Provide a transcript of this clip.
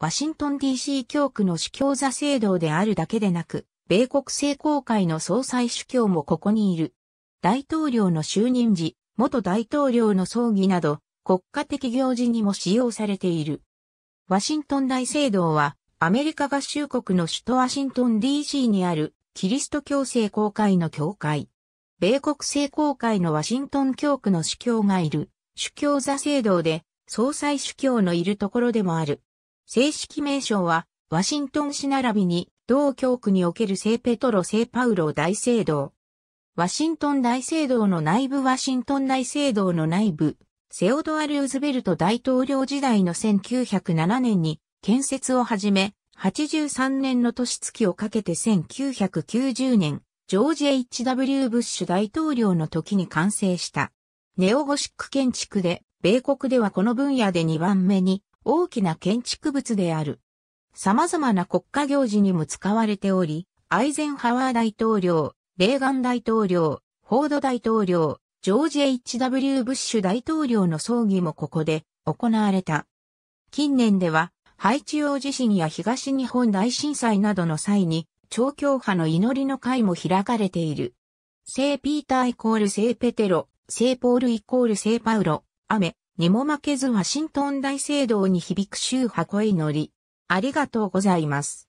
ワシントン DC 教区の主教座聖堂であるだけでなく、米国聖公会の総裁主教もここにいる。大統領の就任時、元大統領の葬儀など、国家的行事にも使用されている。ワシントン大聖堂は、アメリカ合衆国の首都ワシントン DC にある、キリスト教聖公会の教会。米国聖公会のワシントン教区の主教がいる、主教座聖堂で、総裁主教のいるところでもある。正式名称は、ワシントン市並びに、同教区における聖ペトロ聖パウロ大聖堂。ワシントン大聖堂の内部ワシントン大聖堂の内部、セオドア・ルーズベルト大統領時代の1907年に建設を始め、83年の年月をかけて1990年、ジョージ・ H.W. ブッシュ大統領の時に完成した。ネオゴシック建築で、米国ではこの分野で2番目に大きな建築物である。様々な国家行事にも使われており、アイゼンハワー大統領、レーガン大統領、フォード大統領、ジョージ・ H.W. ブッシュ大統領の葬儀もここで行われた。近年では、ハイチ用地震や東日本大震災などの際に、超教派の祈りの会も開かれている。聖ピーターイコール聖ペテロ、聖ポールイコール聖パウロ、メ、にも負けずワシントン大聖堂に響く周波声乗り、ありがとうございます。